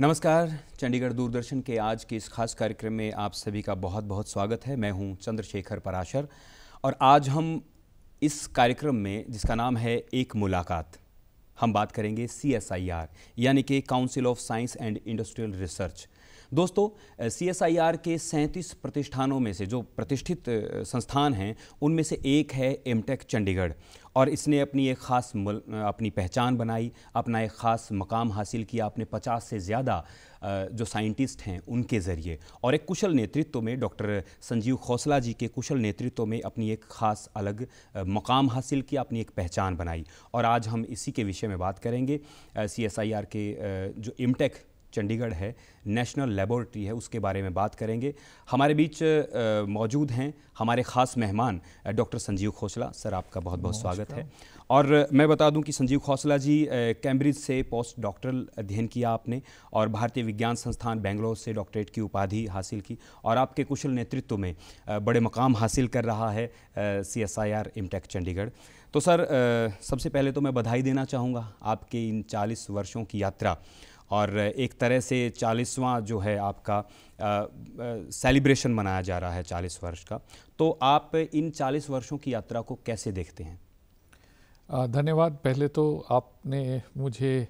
नमस्कार चंडीगढ़ दूरदर्शन के आज के इस खास कार्यक्रम में आप सभी का बहुत बहुत स्वागत है मैं हूं चंद्रशेखर पराशर और आज हम इस कार्यक्रम में जिसका नाम है एक मुलाकात हम बात करेंगे सी यानी कि council of science and industrial research दोस्तों सी के सैंतीस प्रतिष्ठानों में से जो प्रतिष्ठित संस्थान हैं उनमें से एक है एमटेक चंडीगढ़ और इसने अपनी एक ख़ास अपनी पहचान बनाई अपना एक ख़ास मकाम हासिल किया अपने पचास से ज़्यादा जो साइंटिस्ट हैं उनके ज़रिए और एक कुशल नेतृत्व में डॉक्टर संजीव खोसला जी के कुशल नेतृत्व में अपनी एक ख़ास अलग मकाम हासिल किया अपनी एक पहचान बनाई और आज हम इसी के विषय में बात करेंगे सी एस आई आर के जो इमटेक चंडीगढ़ है नेशनल लेबोरेटरी है उसके बारे में बात करेंगे हमारे बीच मौजूद हैं हमारे ख़ास मेहमान डॉक्टर संजीव खोसला सर आपका बहुत बहुत स्वागत है और मैं बता दूं कि संजीव खोसला जी कैम्ब्रिज से पोस्ट डॉक्टरल अध्ययन किया आपने और भारतीय विज्ञान संस्थान बेंगलोर से डॉक्टरेट की उपाधि हासिल की और आपके कुशल नेतृत्व में बड़े मकाम हासिल कर रहा है C S I R IMTECH Chandigarh तो सर सबसे पहले तो मैं बधाई देना चाहूँगा आपके इन चालीस वर्षों की यात्रा और एक तरह से चालीसवां जो है आपका सेलिब्रेशन मनाया जा रहा है चालीस वर्ष का तो आप इन चालीस वर्षों की यात्रा को कैसे देखते हैं धन्यवाद पहले तो आपने मुझे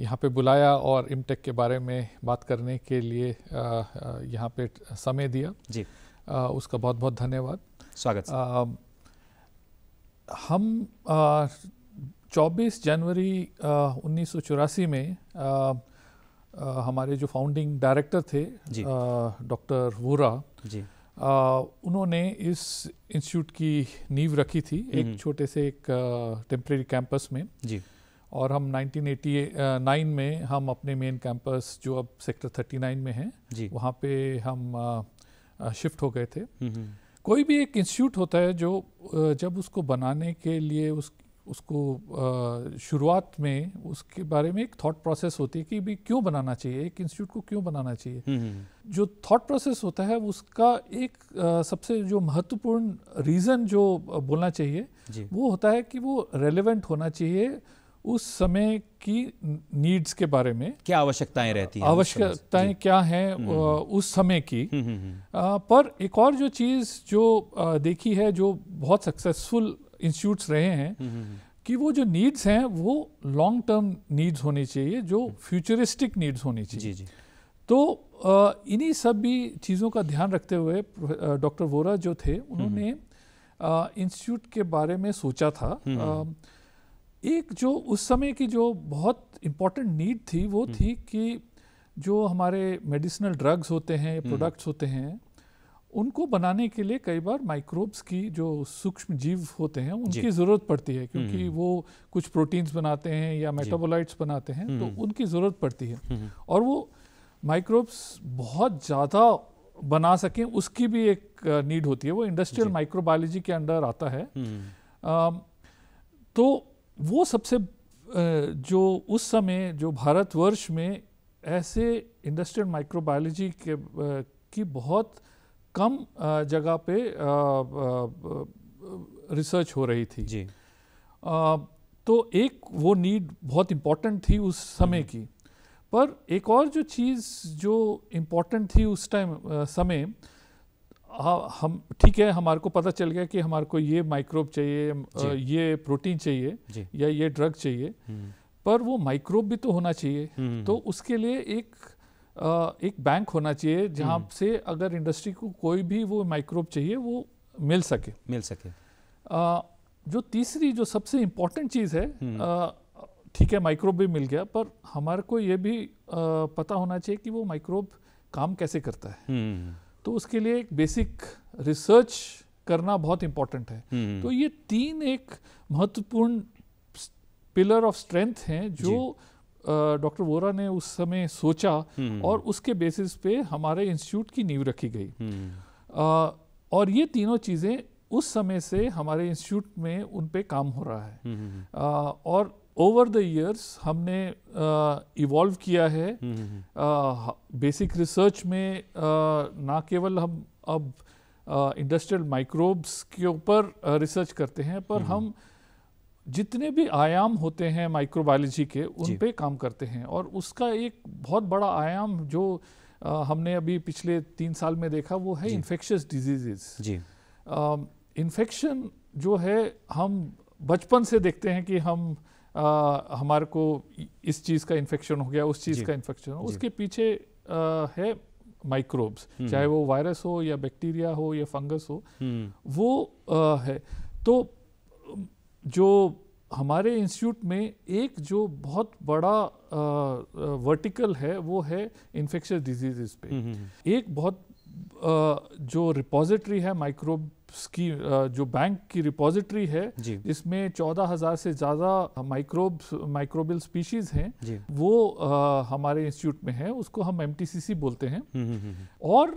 यहाँ पे बुलाया और इमटेक के बारे में बात करने के लिए यहाँ पे समय दिया जी आ, उसका बहुत बहुत धन्यवाद स्वागत आ, हम आ, 24 जनवरी उन्नीस में आ, हमारे जो फाउंडिंग डायरेक्टर थे डॉक्टर वोरा जी आ, उन्होंने इस इंस्टीट्यूट की नींव रखी थी एक हम्म। छोटे से एक टेम्प्रेरी कैंपस में जी और हम 1989 में हम अपने मेन कैंपस जो अब सेक्टर 39 में है वहाँ पे हम आ, शिफ्ट हो गए थे हम्म, हम्म। कोई भी एक इंस्टीट्यूट होता है जो जब उसको बनाने के लिए उस उसको शुरुआत में उसके बारे में एक थॉट प्रोसेस होती है कि भी क्यों बनाना चाहिए एक इंस्टीट्यूट को क्यों बनाना चाहिए हम्म, हम्म, हम्म। जो थॉट प्रोसेस होता है उसका एक सबसे जो महत्वपूर्ण रीज़न जो बोलना चाहिए वो होता है कि वो रेलेवेंट होना चाहिए उस समय की नीड्स के बारे में क्या आवश्यकताएं रहती हैं आवश्यकताएं क्या हैं उस समय की आ, पर एक और जो चीज़ जो देखी है जो बहुत सक्सेसफुल इंस्टीट्यूट्स रहे हैं हम्म, हम्म, हम्म। कि वो जो नीड्स हैं वो लॉन्ग टर्म नीड्स होनी चाहिए जो फ्यूचरिस्टिक नीड्स होनी चाहिए जी जी तो इन्हीं सब भी चीज़ों का ध्यान रखते हुए डॉक्टर वोरा जो थे उन्होंने इंस्टीट्यूट के बारे में सोचा था एक जो उस समय की जो बहुत इम्पोर्टेंट नीड थी वो थी कि जो हमारे मेडिसिनल ड्रग्स होते हैं प्रोडक्ट्स होते हैं उनको बनाने के लिए कई बार माइक्रोब्स की जो सूक्ष्म जीव होते हैं उनकी ज़रूरत पड़ती है क्योंकि हम्म, हम्म। वो कुछ प्रोटीन्स बनाते हैं या मेटाबोलाइट्स बनाते हैं तो हम्म। उनकी ज़रूरत पड़ती है और वो माइक्रोब्स बहुत ज़्यादा बना सकें उसकी भी एक नीड होती है वो इंडस्ट्रियल माइक्रोबायोलॉजी के अंडर आता है आ, तो वो सबसे जो उस समय जो भारतवर्ष में ऐसे इंडस्ट्रियल माइक्रोबायोलॉजी के की बहुत कम जगह पे रिसर्च हो रही थी जी तो एक वो नीड बहुत इम्पॉर्टेंट थी उस समय हम्म। की पर एक और जो चीज़ जो इम्पॉर्टेंट थी उस टाइम समय हम ठीक है हमारे को पता चल गया कि हमारे को ये माइक्रोब चाहिए ये प्रोटीन चाहिए या ये ड्रग चाहिए हम्म। पर वो माइक्रोब भी तो होना चाहिए हम्म। तो उसके लिए एक एक बैंक होना चाहिए जहाँ हम्म। से अगर इंडस्ट्री को कोई भी वो माइक्रोब चाहिए वो मिल सके मिल सके जो तीसरी जो सबसे इम्पोर्टेंट चीज़ है हम्म। ठीक है माइक्रोब भी मिल गया पर हमारे को ये भी आ, पता होना चाहिए कि वो माइक्रोब काम कैसे करता है हम्म। तो उसके लिए एक बेसिक रिसर्च करना बहुत इम्पोर्टेंट है तो ये तीन एक महत्वपूर्ण पिलर ऑफ स्ट्रेंथ हैं जो डॉक्टर वोरा ने उस समय सोचा हम्म। और उसके बेसिस पे हमारे इंस्टीट्यूट की नींव रखी गई हम्म। और ये तीनों चीज़ें उस समय से हमारे इंस्टीट्यूट में उन पे काम हो रहा है आ, हम्म, और ओवर द इयर्स हमने इवॉल्व किया है बेसिक रिसर्च में आ, ना केवल हम अब इंडस्ट्रियल माइक्रोब्स के ऊपर रिसर्च करते हैं पर हम जितने भी आयाम होते हैं माइक्रोबायोलॉजी के उन पे काम करते हैं और उसका एक बहुत बड़ा आयाम जो आ, हमने अभी पिछले तीन साल में देखा वो है इन्फेक्शस डिजीजेस इन्फेक्शन जो है हम बचपन से देखते हैं कि हम आ, हमारे को इस चीज़ का इन्फेक्शन हो गया उस चीज़ का इन्फेक्शन हो उसके पीछे आ, है माइक्रोब्स हम्म। चाहे वो वायरस हो या बैक्टीरिया हो या फंगस हो हम्म। वो आ, है तो जो हमारे इंस्टीट्यूट में एक जो बहुत बड़ा वर्टिकल है वो है इन्फेक्शस डिजीजेस पे हम्म, हम्म, हम्म। एक बहुत जो रिपोजिटरी है माइक्रोब्स की जो बैंक की रिपोजिटरी है जिसमें चौदह हजार से ज़्यादा माइक्रोब्स माइक्रोबियल स्पीशीज हैं वो हमारे इंस्टीट्यूट में है उसको हम एम बोलते हैं और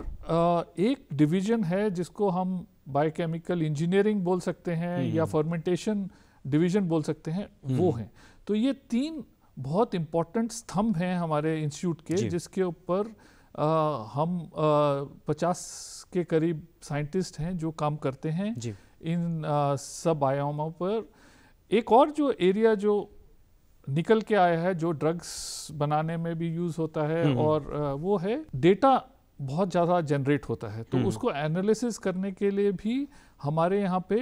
एक डिवीजन है जिसको हम बायोकेमिकल इंजीनियरिंग बोल सकते हैं हम्म, या फॉर्मेंटेशन हम्म। डिवीजन बोल सकते हैं हम्म, वो हैं तो ये तीन बहुत इम्पोर्टेंट स्तंभ हैं हमारे इंस्टीट्यूट के जिसके ऊपर हम पचास के करीब साइंटिस्ट हैं जो काम करते हैं इन आ, सब आयामों पर एक और जो एरिया जो निकल के आया है जो ड्रग्स बनाने में भी यूज़ होता है और आ, वो है डेटा बहुत ज़्यादा जनरेट होता है तो हम्म। उसको एनालिसिस करने के लिए भी हमारे यहाँ पे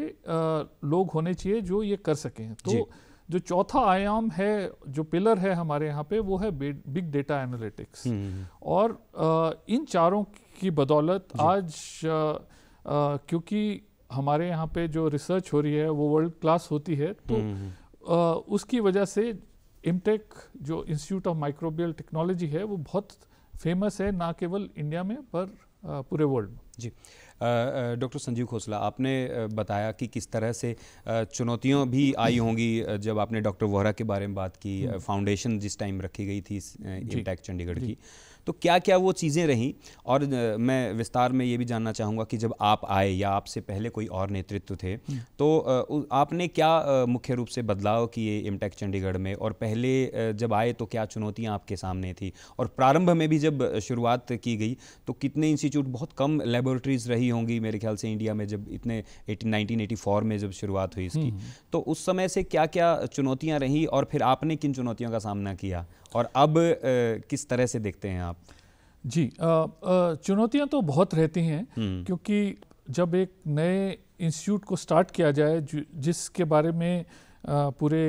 लोग होने चाहिए जो ये कर सकें तो जो चौथा आयाम है जो पिलर है हमारे यहाँ पे वो है बिग डेटा एनालिटिक्स और आ, इन चारों की बदौलत आज क्योंकि हमारे यहाँ पे जो रिसर्च हो रही है वो वर्ल्ड क्लास होती है तो आ, हम्म, हम्म, उसकी वजह से इमटेक जो इंस्टीट्यूट ऑफ माइक्रोबियल टेक्नोलॉजी है वो बहुत फेमस है ना केवल इंडिया में पर पूरे वर्ल्ड में जी डॉक्टर संजीव खोसला आपने बताया कि किस तरह से चुनौतियां भी आई होंगी जब आपने डॉक्टर वोहरा के बारे में बात की फाउंडेशन हम्म। जिस टाइम रखी गई थी इंटैक्ट चंडीगढ़ की तो क्या क्या वो चीज़ें रहीं और मैं विस्तार में ये भी जानना चाहूँगा कि जब आप आए या आपसे पहले कोई और नेतृत्व थे हम्म। तो आपने क्या मुख्य रूप से बदलाव किए इमटेक चंडीगढ़ में और पहले जब आए तो क्या चुनौतियाँ आपके सामने थी और प्रारंभ में भी जब शुरुआत की गई तो कितने इंस्टीट्यूट बहुत कम लेबोरेटरीज रही होंगी मेरे ख्याल से इंडिया में जब इतने नाइनटीन में जब शुरुआत हुई इसकी हम्म। तो उस समय से क्या क्या चुनौतियाँ रहीं और फिर आपने किन चुनौतियों का सामना किया और अब किस तरह से देखते हैं आप जी चुनौतियां तो बहुत रहती हैं हम्म। क्योंकि जब एक नए इंस्टीट्यूट को स्टार्ट किया जाए जिसके बारे में पूरे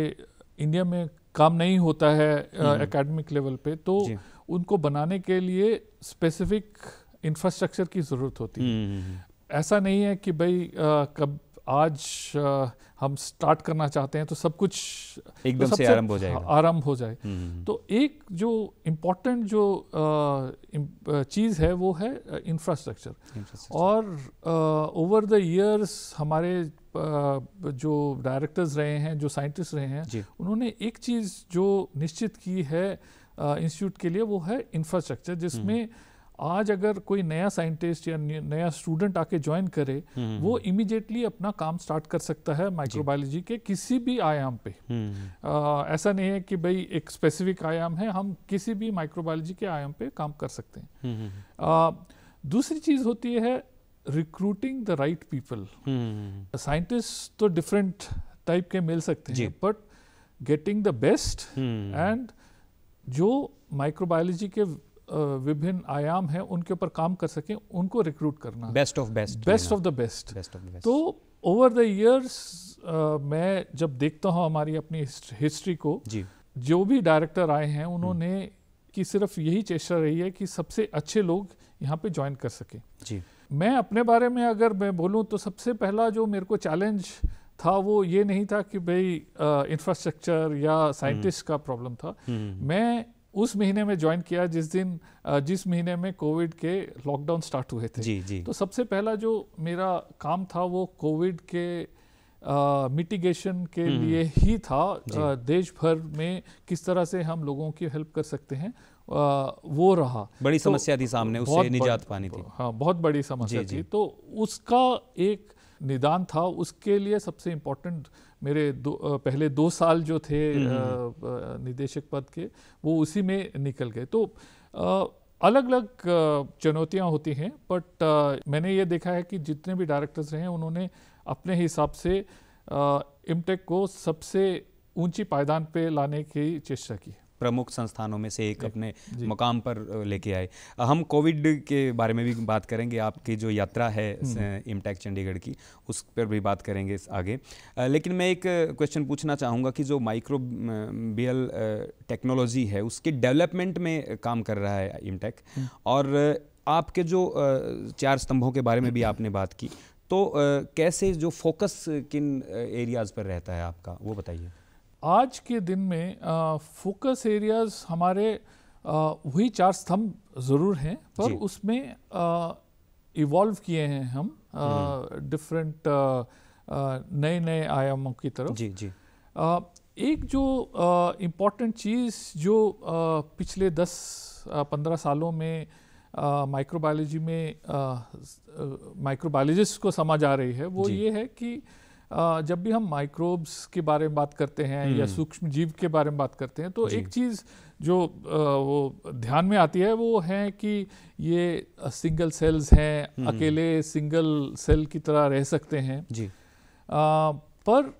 इंडिया में काम नहीं होता है एकेडमिक हम्म। लेवल पे तो उनको बनाने के लिए स्पेसिफिक इंफ्रास्ट्रक्चर की ज़रूरत होती है हम्म, ऐसा नहीं है कि भाई कब आज हम स्टार्ट करना चाहते हैं तो सब कुछ एकदम तो से आरंभ हो जाए आरंभ हो जाए तो एक जो इम्पोर्टेंट जो चीज़ है वो है इंफ्रास्ट्रक्चर और ओवर द इयर्स हमारे जो डायरेक्टर्स रहे हैं जो साइंटिस्ट रहे हैं उन्होंने एक चीज़ जो निश्चित की है इंस्टीट्यूट के लिए वो है इंफ्रास्ट्रक्चर जिसमें हम्म। आज अगर कोई नया साइंटिस्ट या नया स्टूडेंट आके ज्वाइन करे हम्म। वो इमिजिएटली अपना काम स्टार्ट कर सकता है माइक्रोबायोलॉजी के किसी भी आयाम पे हम्म। आ, ऐसा नहीं है कि भाई एक स्पेसिफिक आयाम है हम किसी भी माइक्रोबायोलॉजी के आयाम पे काम कर सकते हैं हम्म, आ, दूसरी चीज होती है recruiting the right people scientist तो डिफरेंट टाइप के मिल सकते हैं but getting the best and जो माइक्रोबायोलॉजी के विभिन्न आयाम हैं उनके ऊपर काम कर सकें उनको रिक्रूट करना best of best best of the best तो ओवर द ईयर्स मैं जब देखता हूँ हमारी अपनी हिस्ट्री को जी जो भी डायरेक्टर आए हैं उन्होंने हम्म। कि सिर्फ यही चेष्टा रही है कि सबसे अच्छे लोग यहाँ पे ज्वाइन कर सकें जी मैं अपने बारे में अगर मैं बोलूँ तो सबसे पहला जो मेरे को चैलेंज था वो ये नहीं था कि भाई इंफ्रास्ट्रक्चर या साइंटिस्ट हम्म। का प्रॉब्लम था हम्म। मैं उस महीने में ज्वाइन किया जिस दिन जिस महीने में कोविड के लॉकडाउन स्टार्ट हुए थे जी जी तो सबसे पहला जो मेरा काम था वो कोविड के मिटिगेशन के हम्म। लिए ही था uh, देश भर में किस तरह से हम लोगों की हेल्प कर सकते हैं uh, वो रहा बड़ी तो, समस्या थी सामने उससे निजात पानी थी हाँ बहुत बड़ी समस्या जी, थी जी. तो उसका एक निदान था उसके लिए सबसे इम्पोर्टेंट मेरे दो पहले दो साल जो थे हम्म, हम्म। निदेशक पद के वो उसी में निकल गए तो अलग अलग चुनौतियां होती हैं बट मैंने ये देखा है कि जितने भी डायरेक्टर्स रहे उन्होंने अपने हिसाब से इमटेक को सबसे ऊंची पायदान पे लाने की चेष्टा की प्रमुख संस्थानों में से एक अपने मुकाम पर लेके आए हम कोविड के बारे में भी बात करेंगे आपकी जो यात्रा है इमटैक चंडीगढ़ की उस पर भी बात करेंगे आगे लेकिन मैं एक क्वेश्चन पूछना चाहूँगा कि जो माइक्रोबियल टेक्नोलॉजी है उसके डेवलपमेंट में काम कर रहा है इमटेक और आपके जो चार स्तंभों के बारे में भी आपने बात की तो कैसे जो फोकस किन एरियाज़ पर रहता है आपका वो बताइए आज के दिन में फोकस एरियाज हमारे वही चार स्तंभ ज़रूर हैं पर उसमें इवॉल्व किए हैं हम डिफरेंट नए नए आयामों की तरफ जी जी आ, एक जो इम्पोर्टेंट चीज़ जो आ, पिछले दस पंद्रह सालों में माइक्रोबायोलॉजी में माइक्रोबायोलॉजिस्ट को समझ आ रही है वो ये है कि जब भी हम माइक्रोब्स के बारे में बात करते हैं या हम्म। सूक्ष्म जीव के बारे में बात करते हैं तो एक चीज़ जो वो ध्यान में आती है वो है कि ये सिंगल सेल्स हैं हम्म। अकेले सिंगल सेल की तरह रह सकते हैं जी आ, पर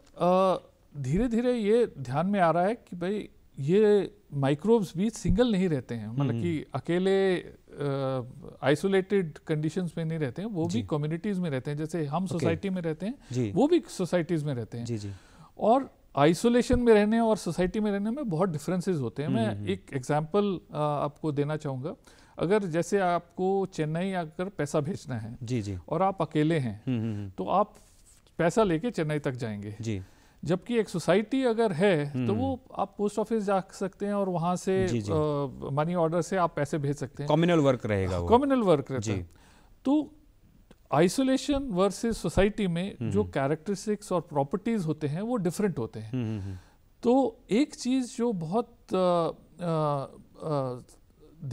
धीरे धीरे ये ध्यान में आ रहा है कि भाई ये माइक्रोब्स भी सिंगल नहीं रहते हैं मतलब कि हम्म। अकेले आइसोलेटेड कंडीशंस में नहीं रहते हैं वो भी कम्युनिटीज में रहते हैं जैसे हम सोसाइटी okay. में रहते हैं वो भी सोसाइटीज में रहते हैं जी जी और आइसोलेशन में रहने और सोसाइटी में रहने में बहुत डिफरेंसेस होते हैं मैं हम्म, हम्म, हम्म। एक एग्जांपल आपको देना चाहूंगा अगर जैसे आपको चेन्नई आकर पैसा भेजना है जी जी और आप अकेले हैं तो आप पैसा लेके चेन्नई तक जाएंगे जी जबकि एक सोसाइटी अगर है तो हम्म। वो आप पोस्ट ऑफिस जा सकते हैं और वहाँ से मनी ऑर्डर से आप पैसे भेज सकते हैं कॉम्युनल वर्क रहेगा कॉम्युनल वर्क रहता है तो आइसोलेशन वर्सेस सोसाइटी में हम्म। जो कैरेक्टरिस्टिक्स और प्रॉपर्टीज होते हैं वो डिफरेंट होते हैं हम्म, तो एक चीज़ जो बहुत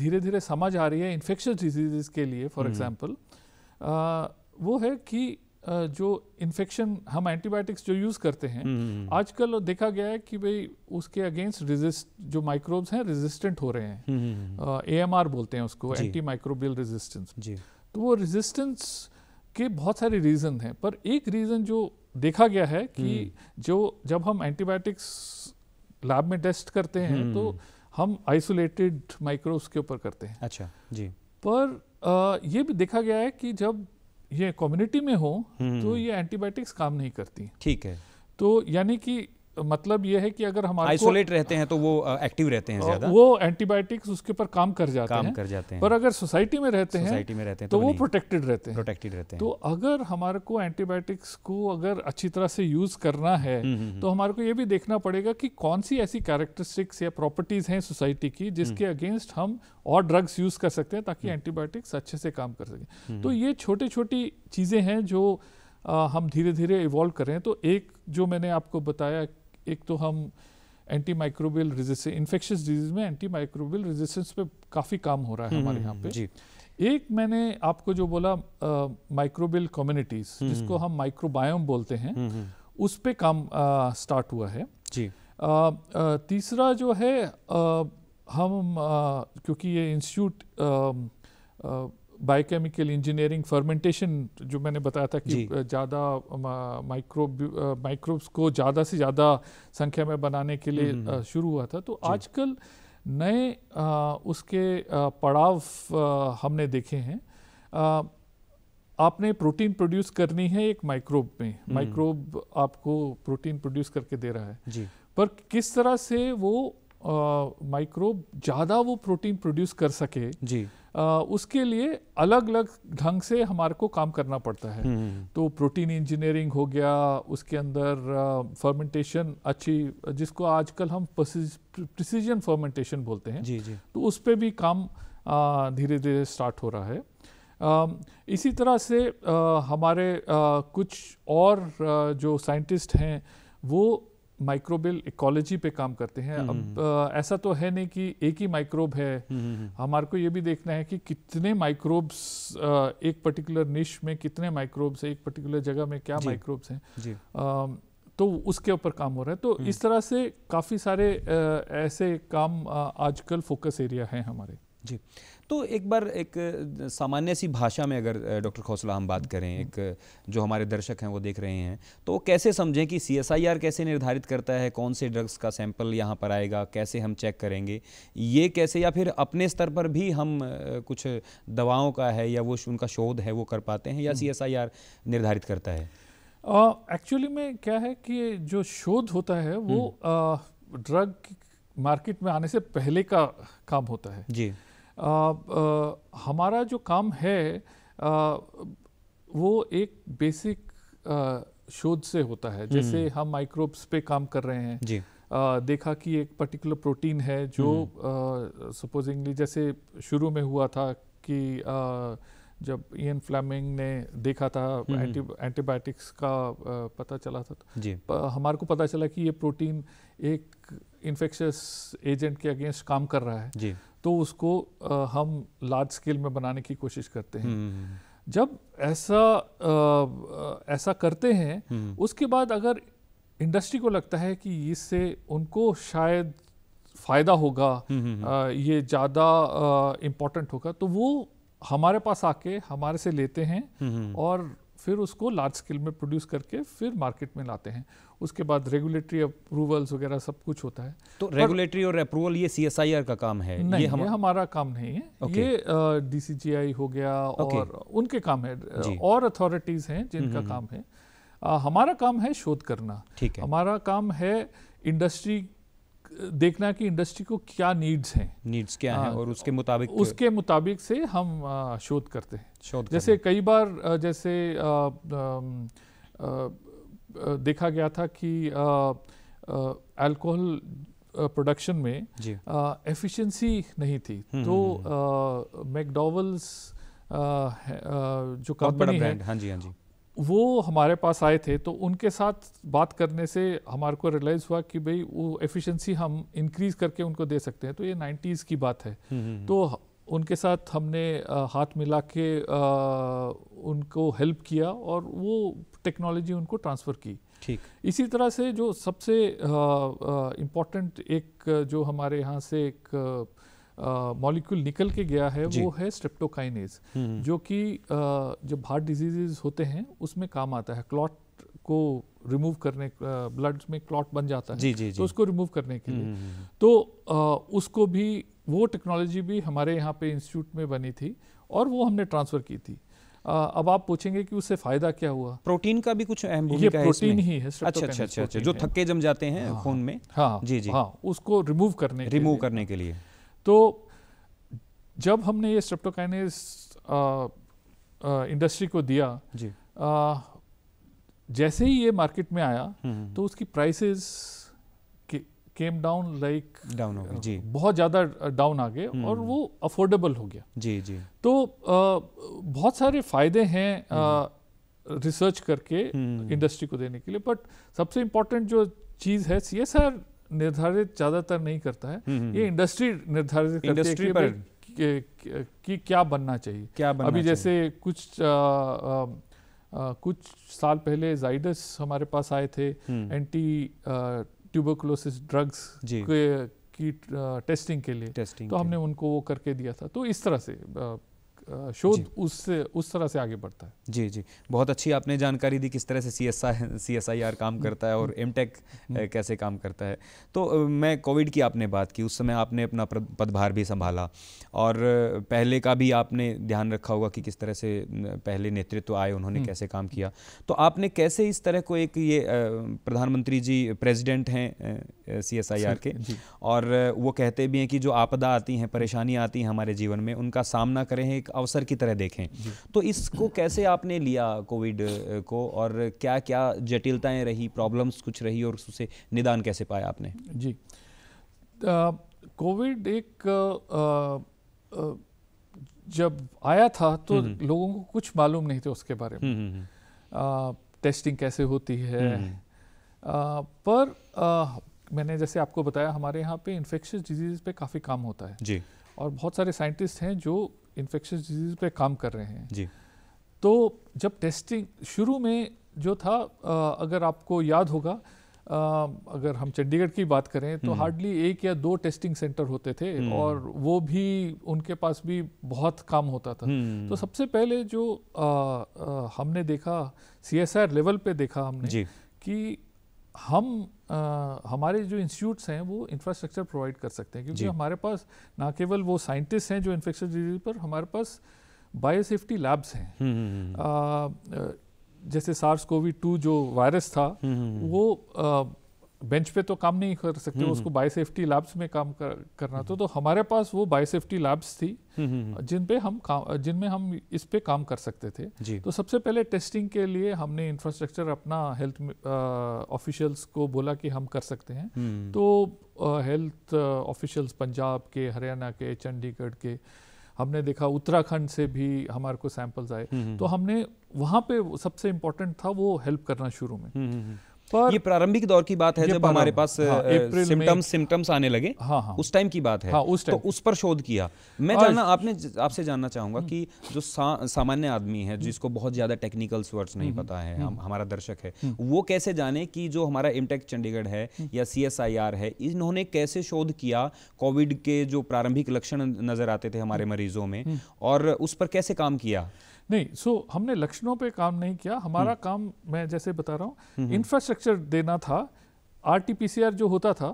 धीरे धीरे समझ आ रही है इन्फेक्शस डिजीज के लिए फॉर एग्जाम्पल वो है कि जो इन्फेक्शन हम एंटीबायोटिक्स जो यूज़ करते हैं हम्म, हम्म, हम्म। आजकल देखा गया है कि भाई उसके अगेंस्ट रिजिस्ट जो माइक्रोब्स हैं रेजिस्टेंट हो रहे हैं ए एम आर बोलते हैं उसको एंटी माइक्रोबियल रेजिस्टेंस तो वो रेजिस्टेंस के बहुत सारे रीज़न हैं पर एक रीज़न जो देखा गया है कि जो जब हम एंटीबायोटिक्स लैब में टेस्ट करते हैं तो हम आइसोलेटेड माइक्रोब्स के ऊपर करते हैं अच्छा जी पर आ, ये भी देखा गया है कि जब ये कम्युनिटी में हो तो हम्म। ये एंटीबायोटिक्स काम नहीं करती ठीक है तो यानी कि मतलब ये है कि अगर हमारे आइसोलेट रहते हैं तो वो एक्टिव रहते हैं ज्यादा वो एंटीबायोटिक्स उसके ऊपर काम कर जाते काम हैं कर जाते हैं पर अगर सोसाइटी में रहते हैं सोसाइटी में रहते हैं तो, तो वो प्रोटेक्टेड रहते हैं प्रोटेक्टेड रहते हैं तो अगर हमारे को एंटीबायोटिक्स को अगर अच्छी तरह से यूज करना है हम्म, हम्म, हम्म। तो हमारे को ये भी देखना पड़ेगा कि कौन सी ऐसी कैरेक्टरिस्टिक्स या प्रॉपर्टीज हैं सोसाइटी की जिसके अगेंस्ट हम और ड्रग्स यूज कर सकते हैं ताकि एंटीबायोटिक्स अच्छे से काम कर सकें तो ये छोटी छोटी चीजें हैं जो आ, हम धीरे धीरे इवॉल्व करें तो एक जो मैंने आपको बताया एक तो हम antimicrobial resistance infectious disease में एंटी माइक्रोबियल रेजिस्टेंस पे काफ़ी काम हो रहा है हम्म, हमारे हम्म, यहाँ हम्म, पे जी एक मैंने आपको जो बोला माइक्रोबियल कम्युनिटीज जिसको हम माइक्रोबायोम बोलते हैं उस पर काम स्टार्ट हुआ है जी आ, आ, तीसरा जो है आ, हम क्योंकि ये इंस्टीट्यूट बायोकेमिकल इंजीनियरिंग फर्मेंटेशन जो मैंने बताया था कि ज़्यादा माइक्रोब माइक्रोब्स को ज़्यादा से ज़्यादा संख्या में बनाने के लिए हम्म, हम्म, हम्म। शुरू हुआ था तो आजकल नए उसके पड़ाव हमने देखे हैं आपने प्रोटीन प्रोड्यूस करनी है एक माइक्रोब में माइक्रोब आपको प्रोटीन प्रोड्यूस करके दे रहा है जी पर किस तरह से वो माइक्रोब ज़्यादा वो प्रोटीन प्रोड्यूस कर सके जी आ, उसके लिए अलग अलग ढंग से हमारे को काम करना पड़ता है हम्म, हम्म, हम्म। तो प्रोटीन इंजीनियरिंग हो गया उसके अंदर फर्मेंटेशन अच्छी जिसको आजकल हम प्रिसीजन फर्मेंटेशन बोलते हैं जी जी तो उस पर भी काम धीरे धीरे स्टार्ट हो रहा है आ, इसी तरह से आ, हमारे आ, कुछ और आ, जो साइंटिस्ट हैं वो माइक्रोबियल इकोलॉजी पे काम करते हैं अब आ, ऐसा तो है नहीं कि एक ही माइक्रोब है हमारे को ये भी देखना है कि कितने माइक्रोब्स एक पर्टिकुलर निश में कितने माइक्रोब्स है एक पर्टिकुलर जगह में क्या माइक्रोब्स हैं तो उसके ऊपर काम हो रहा है तो हम्म। इस तरह से काफ़ी सारे आ, ऐसे काम आजकल फोकस एरिया हैं हमारे जी तो एक बार एक सामान्य सी भाषा में अगर डॉक्टर खौसला हम बात करें एक जो हमारे दर्शक हैं वो देख रहे हैं तो कैसे समझें कि सी कैसे निर्धारित करता है कौन से ड्रग्स का सैंपल यहाँ पर आएगा कैसे हम चेक करेंगे ये कैसे या फिर अपने स्तर पर भी हम कुछ दवाओं का है या वो उनका शोध है वो कर पाते हैं या सी हम्म। निर्धारित करता है एक्चुअली uh, में क्या है कि जो शोध होता है वो हम्म। ड्रग uh, मार्केट में आने से पहले का काम होता है जी हमारा जो काम है वो एक बेसिक शोध से होता है हम्म। जैसे हम माइक्रोब्स पे काम कर रहे हैं जी आ, देखा कि एक पर्टिकुलर प्रोटीन है जो सपोजिंगली हम्म। जैसे शुरू में हुआ था कि आ, जब इन फ्लैमिंग ने देखा था एंटी हम्म, एंटीबायोटिक्स हम्म। का पता चला था तो हमारे को पता चला कि ये प्रोटीन एक इन्फेक्शस एजेंट के अगेंस्ट काम कर रहा है जी. तो उसको हम लार्ज स्केल में बनाने की कोशिश करते हैं हम्म, जब ऐसा आ, ऐसा करते हैं उसके बाद अगर इंडस्ट्री को लगता है कि इससे उनको शायद फ़ायदा होगा आ, ये ज़्यादा इम्पोर्टेंट होगा तो वो हमारे पास आके हमारे से लेते हैं हम्म, हम्म। और फिर उसको लार्ज स्केल में प्रोड्यूस करके फिर मार्केट में लाते हैं उसके बाद रेगुलेटरी अप्रूवल्स वगैरह सब कुछ होता है तो रेगुलेटरी और अप्रूवल ये सीएसआईआर का काम है नहीं, ये, हम... ये हमारा काम नहीं है okay. ये डीसीजीआई uh, हो गया okay. और उनके काम है और अथॉरिटीज हैं जिनका हम्म, काम है uh, हमारा काम है शोध करना ठीक है हमारा काम है इंडस्ट्री देखना कि इंडस्ट्री को क्या नीड्स हैं नीड्स क्या हैं हाँ, और उसके मुताबिक उसके मुताबिक से हम शोध करते हैं शोध जैसे कई बार जैसे आ, आ, देखा गया था कि अल्कोहल प्रोडक्शन में एफिशिएंसी नहीं थी हम्म, हम्म, तो मैकडोवल्स हम्म, जो कंपनी है हाँ जी हाँ जी वो हमारे पास आए थे तो उनके साथ बात करने से हमारे को रियलाइज़ हुआ कि भाई वो एफिशिएंसी हम इंक्रीज़ करके उनको दे सकते हैं तो ये नाइन्टीज़ की बात है हम्म, हम्म, हम्म। तो उनके साथ हमने हाथ मिला के उनको हेल्प किया और वो टेक्नोलॉजी उनको ट्रांसफ़र की ठीक इसी तरह से जो सबसे इम्पोर्टेंट एक जो हमारे यहाँ से एक मॉलिक्यूल निकल के गया है वो है स्ट्रेप्टोकाइनेज हम्म। जो कि जब हार्ट डिजीजेज होते हैं उसमें काम आता है क्लॉट को रिमूव करने ब्लड में क्लॉट बन जाता है जी, जी, तो जी. तो उसको रिमूव करने के लिए हम्म, हम्म, तो आ, उसको भी वो टेक्नोलॉजी भी हमारे यहाँ पे इंस्टीट्यूट में बनी थी और वो हमने ट्रांसफ़र की थी अब आप पूछेंगे कि उससे फायदा क्या हुआ प्रोटीन का भी कुछ अहम भूमिका है प्रोटीन ही है अच्छा, अच्छा अच्छा अच्छा जो थक्के जम जाते हैं खून हाँ। में हाँ जी जी हाँ उसको रिमूव करने रिमूव करने के लिए तो जब हमने ये स्ट्रेप्टोकाइनेस इंडस्ट्री को दिया जी आ, जैसे ही ये मार्केट में आया हम्म, हम्म। तो उसकी prices came down like down हो गई जी बहुत ज़्यादा डाउन आ गए हम्म, और वो अफोर्डेबल हो गया जी जी तो आ, बहुत सारे फायदे हैं रिसर्च करके इंडस्ट्री को देने के लिए बट सबसे इम्पोर्टेंट जो चीज़ है सी एस आर निर्धारित ज्यादातर नहीं करता है हम्म, हम्म, ये इंडस्ट्री हम्म। निर्धारित इंडस्ट्री पर कि क्या बनना चाहिए क्या बनना अभी जैसे कुछ आ, आ, आ, कुछ साल पहले जाइडस हमारे पास आए थे एंटी ट्यूबोक्लोसिस ड्रग्स की टेस्टिंग के लिए टेस्टिंग तो हमने उनको वो करके दिया था तो इस तरह से शोध उससे उस तरह से आगे बढ़ता है जी जी बहुत अच्छी आपने जानकारी दी किस तरह से C S I C S I R काम हम्म। करता है और एम हम्म। टेक हम्म। कैसे काम करता है तो मैं कोविड की आपने बात की उस समय आपने अपना पदभार भी संभाला और पहले का भी आपने ध्यान रखा होगा कि किस तरह से पहले नेतृत्व आए उन्होंने कैसे काम किया तो आपने कैसे इस तरह को एक ये प्रधानमंत्री जी प्रेजिडेंट हैं सी एस आई आर के और वो कहते भी हैं कि जो आपदा आती हैं परेशानियाँ आती हैं हमारे जीवन में उनका सामना करें एक अवसर की तरह देखें तो इसको कैसे आपने लिया कोविड को और क्या क्या जटिलताएं रही प्रॉब्लम्स कुछ रही और उसे निदान कैसे पाया आपने जी कोविड एक आ, आ, जब आया था तो हम्म, हम्म। लोगों को कुछ मालूम नहीं थे उसके बारे में आ, हम्म, टेस्टिंग कैसे होती है आ, पर आ, मैंने जैसे आपको बताया हमारे यहाँ पे इन्फेक्शियस डिजीज पे काफ़ी काम होता है जी और बहुत सारे साइंटिस्ट हैं जो इन्फेक्शस डिजीज पे काम कर रहे हैं जी तो जब टेस्टिंग शुरू में जो था आ, अगर आपको याद होगा आ, अगर हम चंडीगढ़ की बात करें तो हार्डली हम्म। एक या दो टेस्टिंग सेंटर होते थे हम्म। और वो भी उनके पास भी बहुत काम होता था हम्म। तो सबसे पहले जो आ, हमने देखा सीएसआर लेवल पे देखा हमने कि हम आ, हमारे जो इंस्टीट्यूट्स हैं वो इंफ्रास्ट्रक्चर प्रोवाइड कर सकते हैं क्योंकि हमारे पास ना केवल वो साइंटिस्ट हैं जो इन्फेक्शन डिजीज पर हमारे पास बायोसेफ्टी लैब्स हैं हम्म, हम्म, हम्म। जैसे सार्स कोविड टू जो वायरस था वो बेंच पे तो काम नहीं कर सकते हम्म, उसको बायोसेफ्टी सेफ्टी लैब्स में काम कर, करना तो तो हमारे पास वो बायोसेफ्टी सेफ्टी लैब्स थी हम्म, हम्म, जिन पे हम काम जिनमें हम इस पे काम कर सकते थे तो सबसे पहले टेस्टिंग के लिए हमने इंफ्रास्ट्रक्चर अपना हेल्थ ऑफिशियल्स को बोला कि हम कर सकते हैं तो हेल्थ ऑफिशियल्स पंजाब के हरियाणा के चंडीगढ़ के हमने देखा उत्तराखंड से भी हमारे को सैंपल्स आए तो हमने वहाँ पे सबसे इम्पोर्टेंट था वो हेल्प करना शुरू में ये प्रारंभिक दौर की बात है जब हमारे पास सिम्टम्स हाँ, सिम्टम्स आने लगे हाँ, हाँ, उस टाइम की बात है हाँ, उस तो उस पर शोध किया मैं जानना आपने आपसे जानना चाहूंगा हम्म। कि जो सा, सामान्य आदमी है हम्म। जिसको बहुत ज्यादा टेक्निकल वर्ड्स नहीं हम्म, पता है हम, हमारा दर्शक है वो कैसे जाने कि जो हमारा इमटेक चंडीगढ़ है या सी है इन्होंने कैसे शोध किया कोविड के जो प्रारंभिक लक्षण नजर आते थे हमारे मरीजों में और उस पर कैसे काम किया नहीं सो so, हमने लक्षणों पे काम नहीं किया हमारा हम्म। काम मैं जैसे बता रहा हूँ इंफ्रास्ट्रक्चर देना था आरटीपीसीआर जो होता था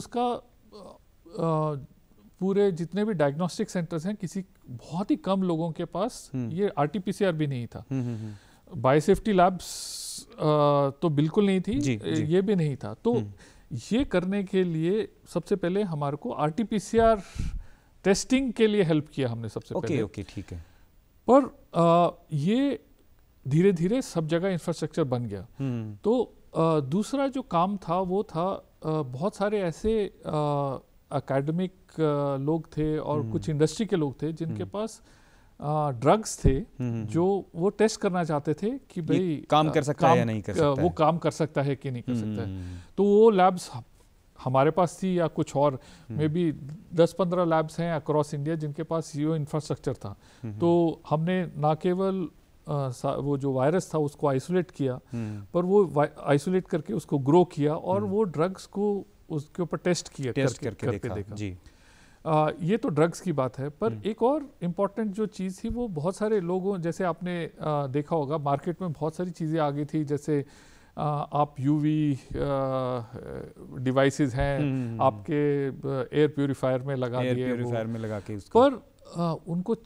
उसका आ, पूरे जितने भी डायग्नोस्टिक सेंटर्स हैं किसी बहुत ही कम लोगों के पास हम्म। ये आरटीपीसीआर भी नहीं था बायोसेफ्टी लैब्स तो बिल्कुल नहीं थी जी, जी. ये भी नहीं था तो हम्म। ये करने के लिए सबसे पहले हमारे को आर टेस्टिंग के लिए हेल्प किया हमने सबसे okay, पहले ओके okay, ठीक है पर ये धीरे धीरे सब जगह इंफ्रास्ट्रक्चर बन गया हम्म। तो आ, दूसरा जो काम था वो था आ, बहुत सारे ऐसे अकेडमिक लोग थे और कुछ इंडस्ट्री हम्म। के लोग थे जिनके हम्म। पास ड्रग्स थे जो वो टेस्ट करना चाहते थे कि भाई काम कर सकता काम, है या नहीं कर सकता वो काम कर सकता है कि नहीं कर सकता है तो वो लैब्स हमारे पास थी या कुछ और मे हम्म। बी दस पंद्रह लैब्स हैं अक्रॉस इंडिया जिनके पास यो इंफ्रास्ट्रक्चर था हम्म। तो हमने ना केवल वो जो वायरस था उसको आइसोलेट किया हम्म। पर वो आइसोलेट करके उसको ग्रो किया और वो ड्रग्स को उसके ऊपर टेस्ट किया टेस्ट करके, करके, देखा, देखा। जी आ, ये तो ड्रग्स की बात है पर एक और इम्पॉर्टेंट जो चीज़ थी वो बहुत सारे लोगों जैसे आपने आ, देखा होगा मार्केट में बहुत सारी चीज़ें आ गई थी जैसे आप यूवी डिवाइसेस हैं हम्म। आपके एयर प्योरीफायर में लगा दिए प्योरीफायर में लगा के पर आ, उनको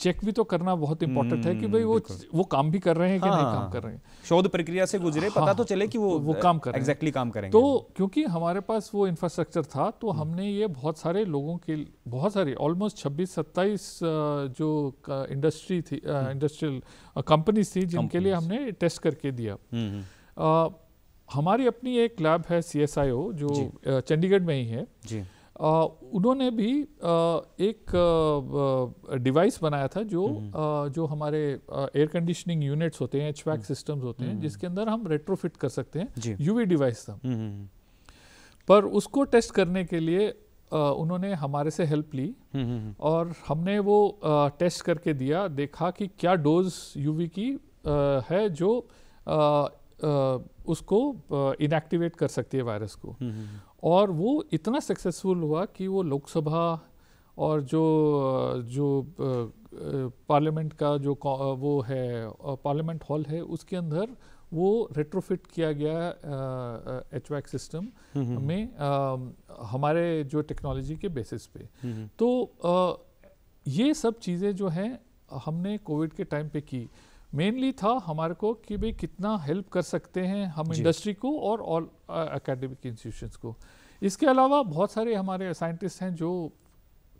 चेक भी तो करना बहुत इम्पोर्टेंट है कि हम्म, भाई वो वो काम भी कर रहे हैं कि हाँ, नहीं काम हाँ। कर रहे हैं शोध प्रक्रिया से गुजरे हाँ, पता तो चले कि वो तो वो काम कर एग्जैक्टली exactly काम करें तो क्योंकि हमारे पास वो इंफ्रास्ट्रक्चर था तो हम्म। हमने ये बहुत सारे लोगों के बहुत सारे ऑलमोस्ट छब्बीस सत्ताईस जो इंडस्ट्री थी इंडस्ट्रियल कंपनीज थी जिनके लिए हमने टेस्ट करके दिया आ, हमारी अपनी एक लैब है सी जो चंडीगढ़ में ही है जी आ, उन्होंने भी आ, एक डिवाइस बनाया था जो आ, हम्म। जो हमारे एयर कंडीशनिंग यूनिट्स होते हैं एच सिस्टम्स हम्म। होते हैं हम्म। जिसके अंदर हम रेट्रोफिट कर सकते हैं यूवी डिवाइस था पर उसको टेस्ट करने के लिए उन्होंने हमारे से हेल्प ली और हमने वो टेस्ट करके दिया देखा कि क्या डोज यूवी की है जो उसको इनएक्टिवेट कर सकती है वायरस को हम्म, हम्म, हम्म। और वो इतना सक्सेसफुल हुआ कि वो लोकसभा और जो जो पार्लियामेंट का जो वो है पार्लियामेंट हॉल है उसके अंदर वो रेट्रोफिट किया गया एच वैक सिस्टम में आ, हमारे जो टेक्नोलॉजी के बेसिस पे तो आ, ये सब चीज़ें जो हैं हमने कोविड के टाइम पे की मेनली था हमारे को कि भाई कितना हेल्प कर सकते हैं हम इंडस्ट्री को और ऑल एकेडमिक इंस्टीट्यूशंस को इसके अलावा बहुत सारे हमारे साइंटिस्ट हैं जो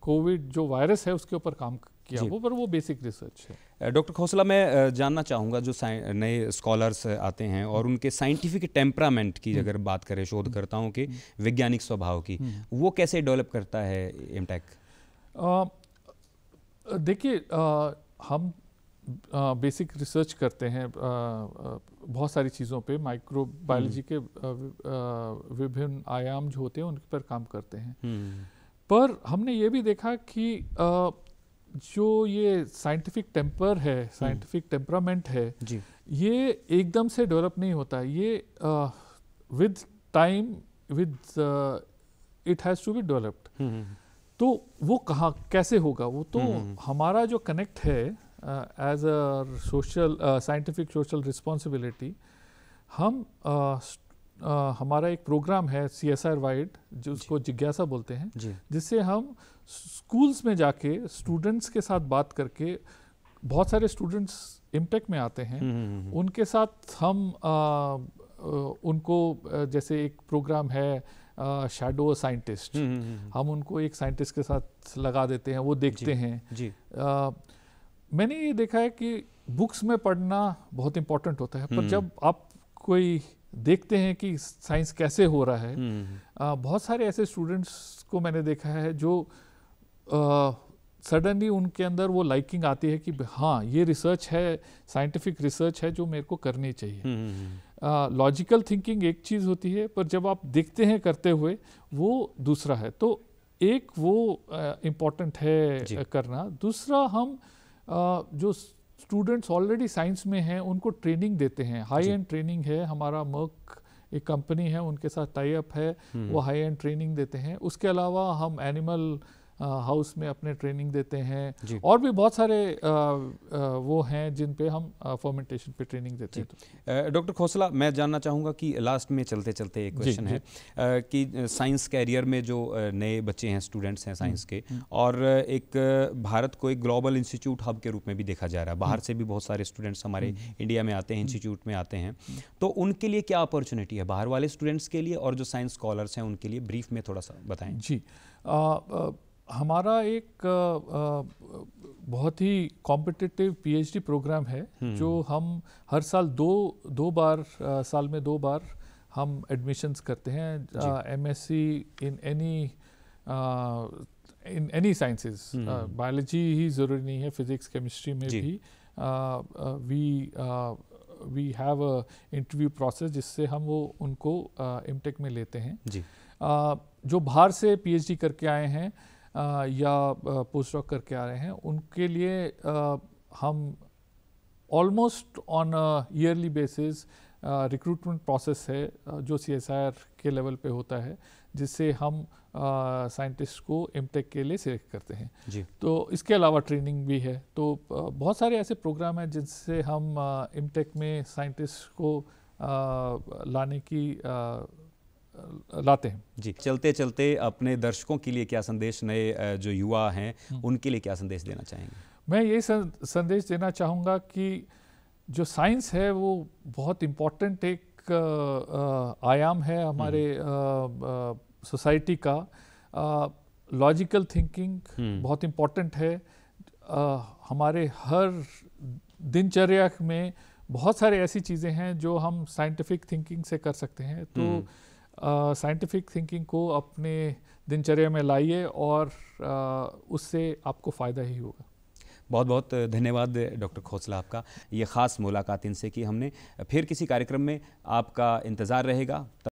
कोविड जो वायरस है उसके ऊपर काम किया वो पर वो बेसिक रिसर्च है डॉक्टर uh, खोसला मैं uh, जानना चाहूँगा जो uh, नए स्कॉलर्स आते हैं और उनके साइंटिफिक टेम्परामेंट की हम्म। अगर बात करें शोधकर्ताओं के हम्म। वैज्ञानिक स्वभाव की हम्म। वो कैसे डेवलप करता है एमटेक देखिए हम बेसिक uh, रिसर्च करते हैं uh, uh, बहुत सारी चीज़ों पे माइक्रो हम्म। बायोलॉजी के विभिन्न आयाम जो होते हैं उन पर काम करते हैं हम्म। पर हमने ये भी देखा कि जो ये साइंटिफिक टेम्पर है साइंटिफिक टेम्परामेंट है जी। ये एकदम से डेवलप नहीं होता ये with time with it has to be developed तो वो कहाँ कैसे होगा वो तो हम्म, हमारा जो कनेक्ट है as a social scientific social responsibility हम uh, uh, हमारा एक प्रोग्राम है सी एस आर वाइड जिसको जिज्ञासा बोलते हैं जिससे हम स्कूल्स में जाके स्टूडेंट्स के साथ बात करके बहुत सारे स्टूडेंट्स इम्टेक में आते हैं हम्म, हम्म, हम्म, उनके साथ हम आ, uh, uh, उनको जैसे एक प्रोग्राम है शेडो साइंटिस्ट हम उनको एक साइंटिस्ट के साथ लगा देते हैं वो देखते जी, हैं जी। आ, मैंने ये देखा है कि बुक्स में पढ़ना बहुत इंपॉर्टेंट होता है पर हम्म। जब आप कोई देखते हैं कि साइंस कैसे हो रहा है आ, हम्म, हम्म, बहुत सारे ऐसे स्टूडेंट्स को मैंने देखा है जो सडनली उनके अंदर वो लाइकिंग आती है कि हाँ ये रिसर्च है साइंटिफिक रिसर्च है जो मेरे को करनी चाहिए लॉजिकल थिंकिंग एक चीज़ होती है पर जब आप देखते हैं करते हुए वो दूसरा है तो एक वो इम्पॉर्टेंट है करना दूसरा हम जो स्टूडेंट्स ऑलरेडी साइंस में हैं उनको ट्रेनिंग देते हैं हाई एंड ट्रेनिंग है हमारा मर्क एक कंपनी है उनके साथ टाई अप है हम्म। वो हाई एंड ट्रेनिंग देते हैं उसके अलावा हम एनिमल हाउस में अपने ट्रेनिंग देते हैं और भी बहुत सारे आ, आ, वो हैं जिन पे हम फर्मेंटेशन पे ट्रेनिंग देते हैं डॉक्टर तो। खोसला मैं जानना चाहूँगा कि लास्ट में चलते चलते एक क्वेश्चन है आ, कि साइंस कैरियर में जो नए बच्चे हैं स्टूडेंट्स हैं साइंस हम्म, के हम्म। और एक भारत को एक ग्लोबल इंस्टीट्यूट हब के रूप में भी देखा जा रहा है बाहर हम्म। से भी बहुत सारे स्टूडेंट्स हमारे इंडिया में आते हैं इंस्टीट्यूट में आते हैं तो उनके लिए क्या अपॉर्चुनिटी है बाहर वाले स्टूडेंट्स के लिए और जो साइंस स्कॉलर्स हैं उनके लिए ब्रीफ में थोड़ा सा बताएँ जी हमारा एक बहुत ही कॉम्पिटिटिव पीएचडी प्रोग्राम है हम्म। जो हम हर साल दो दो बार साल में दो बार हम एडमिशन्स करते हैं MSc in any in any sciences biology ही ज़रूरी नहीं है फिजिक्स केमिस्ट्री में भी we we have a interview process जिससे हम वो उनको एमटेक uh, में लेते हैं जी uh, जो बाहर से पीएचडी करके आए हैं या पोस्ट डॉक करके आ रहे हैं उनके लिए हम almost on yearly basis recruitment process है जो सी के लेवल पे होता है जिससे हम साइंटिस्ट को एमटेक के लिए सिलेक्ट करते हैं जी. तो इसके अलावा ट्रेनिंग भी है तो बहुत सारे ऐसे प्रोग्राम हैं जिनसे हम एमटेक uh, में साइंटिस्ट को uh, लाने की लाते हैं जी चलते चलते अपने दर्शकों के लिए क्या संदेश नए जो युवा हैं हम्म। उनके लिए क्या संदेश देना चाहेंगे मैं ये संदेश देना चाहूँगा कि जो साइंस है वो बहुत इम्पोर्टेंट एक आयाम है हमारे हम्म। सोसाइटी का लॉजिकल थिंकिंग हम्म। बहुत इम्पोर्टेंट है आ, हमारे हर दिनचर्या में बहुत सारे ऐसी चीज़ें हैं जो हम साइंटिफिक थिंकिंग से कर सकते हैं तो साइंटिफिक थिंकिंग को अपने दिनचर्या में लाइए और उससे आपको फ़ायदा ही होगा बहुत बहुत धन्यवाद डॉक्टर खोसला आपका ये ख़ास मुलाकात इनसे कि हमने फिर किसी कार्यक्रम में आपका इंतज़ार रहेगा